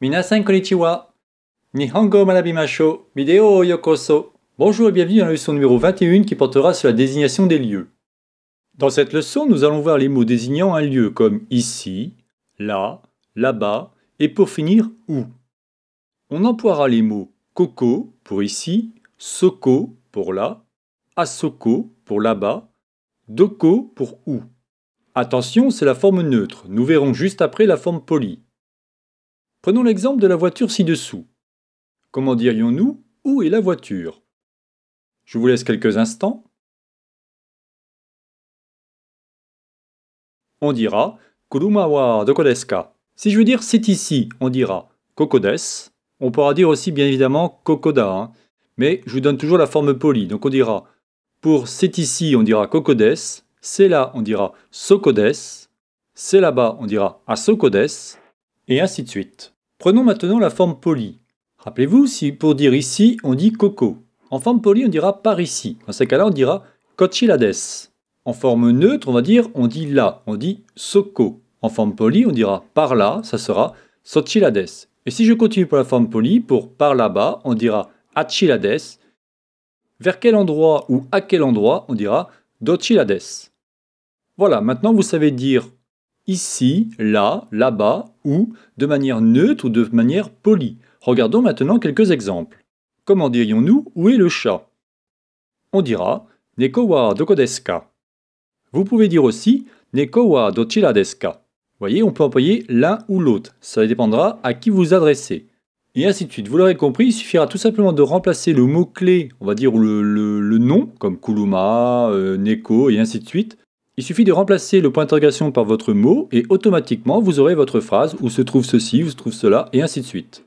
Minasan konnichiwa. Nihongo manabimasho. Video yokoso. Bonjour et bienvenue dans la leçon numéro 21 qui portera sur la désignation des lieux. Dans cette leçon, nous allons voir les mots désignant un lieu comme ici, là, là-bas et pour finir où. On emploiera les mots coco pour ici, soko pour là, asoko pour là-bas, doko pour où. Attention, c'est la forme neutre. Nous verrons juste après la forme polie. Prenons l'exemple de la voiture ci-dessous. Comment dirions-nous où est la voiture Je vous laisse quelques instants. On dira Kurumawa Dokodeska. Si je veux dire c'est ici, on dira Kokodes. On pourra dire aussi bien évidemment Kokoda, hein. mais je vous donne toujours la forme polie. Donc on dira pour c'est ici, on dira Kokodes. C'est là, on dira Sokodes. C'est là-bas, on dira Asokodes et ainsi de suite. Prenons maintenant la forme polie. Rappelez-vous, si pour dire ici, on dit coco. En forme polie, on dira par ici. Dans ce cas-là, on dira cochilades. En forme neutre, on va dire, on dit là, on dit soco. En forme polie, on dira par là, ça sera sochilades. Et si je continue pour la forme polie, pour par là-bas, on dira achilades. Vers quel endroit ou à quel endroit, on dira dochilades. Voilà, maintenant vous savez dire ici, là, là-bas, ou, de manière neutre ou de manière polie. Regardons maintenant quelques exemples. Comment dirions-nous où est le chat On dira Neko wa dokodeska. Vous pouvez dire aussi Neko wa dochira Voyez, on peut employer l'un ou l'autre, ça dépendra à qui vous adressez. Et ainsi de suite. Vous l'aurez compris, il suffira tout simplement de remplacer le mot-clé, on va dire le, nom, comme Kuluma, euh, Neko, et ainsi de suite, il suffit de remplacer le point d'interrogation par votre mot et automatiquement vous aurez votre phrase où se trouve ceci, où se trouve cela, et ainsi de suite.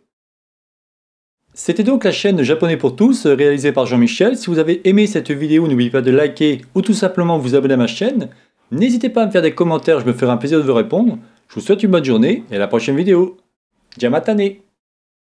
C'était donc la chaîne Japonais pour tous réalisée par Jean-Michel. Si vous avez aimé cette vidéo, n'oubliez pas de liker ou tout simplement vous abonner à ma chaîne. N'hésitez pas à me faire des commentaires, je me ferai un plaisir de vous répondre. Je vous souhaite une bonne journée et à la prochaine vidéo. Djamatane